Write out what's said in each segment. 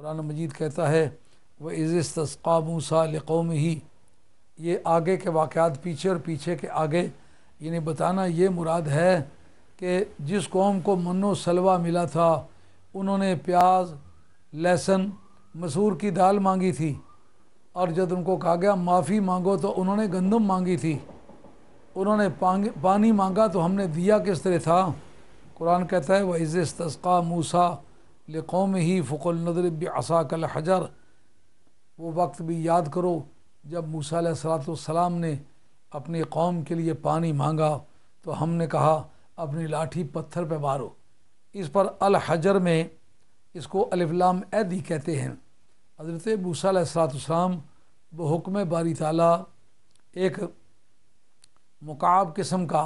कुरान मजीद कहता है व इज़ तस्का मूसा लौम ही ये आगे के वाक़ात पीछे और पीछे के आगे इन्हें बताना ये मुराद है कि जिस कौम को मनो सलवा मिला था उन्होंने प्याज लहसुन मसूर की दाल मांगी थी और जब उनको कहा गया माफ़ी मांगो तो उन्होंने गंदम मांगी थी उन्होंने पानी मांगा तो हमने दिया किस तरह था कुरान कहता है वह इज़ तस्का मूसा कौम ही फ़ुकल नदरब असा कल हजर वो वक्त भी याद करो जब मूसा सलाम ने अपनी कौम के लिए पानी मांगा तो हमने कहा अपनी लाठी पत्थर पर मारो इस पर अल हजर में इसको अलफलाम एदी कहते हैं हज़रत मूसा सलाम बहुक्म बारी ताला एक मुकाब किस्म का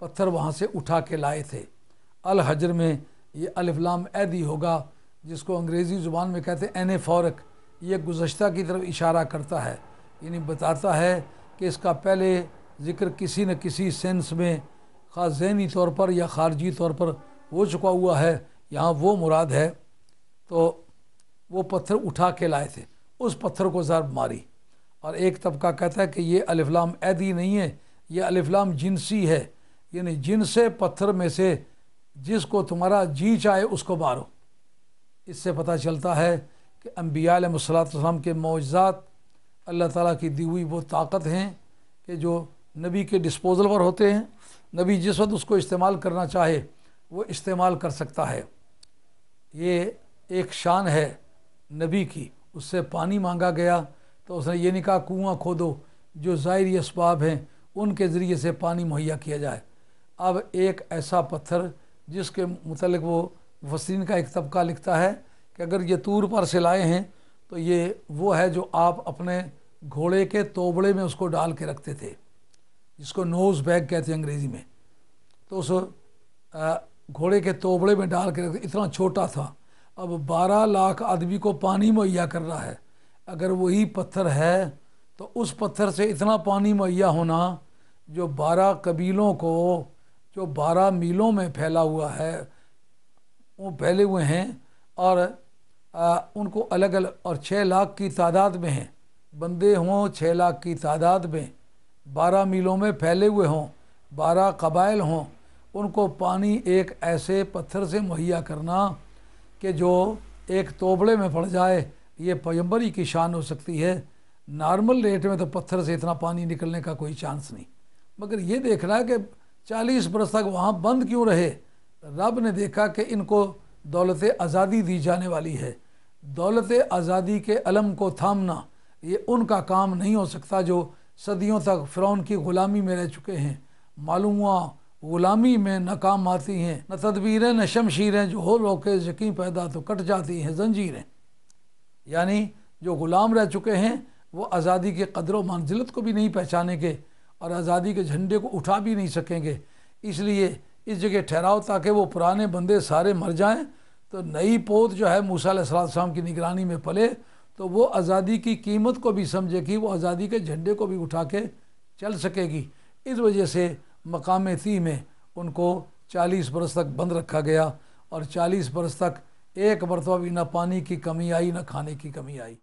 पत्थर वहाँ से उठा के लाए थे अल हजर में ये अलफलाम एदी होगा जिसको अंग्रेज़ी ज़ुबान में कहते हैं एन फौरक ये गुज्त की तरफ इशारा करता है यानी बताता है कि इसका पहले ज़िक्र किसी न किसी सेंस में खास जहनी तौर पर या खारजी तौर पर हो चुका हुआ है यहाँ वो मुराद है तो वो पत्थर उठा के लाए थे उस पत्थर को ज़रब मारी और एक तबका कहता है कि ये अलफलाम एदी नहीं है ये अलफलाम जिनसी है यानी जिनसे पत्थर में से जिसको तुम्हारा जी चाहे उसको मारो इससे पता चलता है कि अम्बियालम के मुआजात अल्लाह ताला की दी हुई वो ताकत हैं कि जो नबी के डिस्पोज़ल पर होते हैं नबी जिस वक्त उसको इस्तेमाल करना चाहे वो इस्तेमाल कर सकता है ये एक शान है नबी की उससे पानी मांगा गया तो उसने ये नहीं कहा कुआँ खोदो जो ज़ाहरी इसबाब हैं उनके ज़रिए से पानी मुहैया किया जाए अब एक ऐसा पत्थर जिसके मतलब वो वसीन का एक तबका लिखता है कि अगर ये तूर पर सिलाए हैं तो ये वो है जो आप अपने घोड़े के तोबड़े में उसको डाल के रखते थे जिसको नोज़ बैग कहते हैं अंग्रेज़ी में तो उस घोड़े के तोबड़े में डाल के रखते इतना छोटा था अब 12 लाख आदमी को पानी मुहैया कर रहा है अगर वही पत्थर है तो उस पत्थर से इतना पानी मुहैया होना जो 12 कबीलों को जो बारह मीलों में फैला हुआ है वो फैले हुए हैं और आ, उनको अलग अलग और छः लाख की तादाद में हैं बंदे हों छः लाख की तादाद में बारह मीलों में फैले हुए हों बारह कबाइल हों उनको पानी एक ऐसे पत्थर से मुहैया करना कि जो एक तोबड़े में पड़ जाए ये पैम्बरी की शान हो सकती है नॉर्मल रेट में तो पत्थर से इतना पानी निकलने का कोई चांस नहीं मगर ये देखना है कि चालीस बरस तक वहाँ बंद क्यों रहे रब ने देखा कि इनको दौलत आज़ादी दी जाने वाली है दौलत आज़ादी के अलम को थामना ये उनका काम नहीं हो सकता जो सदियों तक फ़िरौन की ग़ुलामी में रह चुके हैं मालूम ग़ुलामी में न काम आती हैं न तदबीरें न शमशीरें जो हो रोके यकीन पैदा तो कट जाती हैं जंजीरें यानी जो ग़ुलाम रह चुके हैं वो आज़ादी के कदर व मंजिलत को भी नहीं पहचाने के और आज़ादी के झंडे को उठा भी नहीं सकेंगे इसलिए इस जगह ठहराओ ताकि वो पुराने बंदे सारे मर जाएं तो नई पोत जो है मूसा सलाम की निगरानी में पले तो वो आज़ादी की कीमत को भी समझे कि वो आज़ादी के झंडे को भी उठा के चल सकेगी इस वजह से मकाम थी में उनको चालीस बरस तक बंद रखा गया और चालीस बरस तक एक मरतबा भी ना पानी की कमी आई ना खाने की कमी आई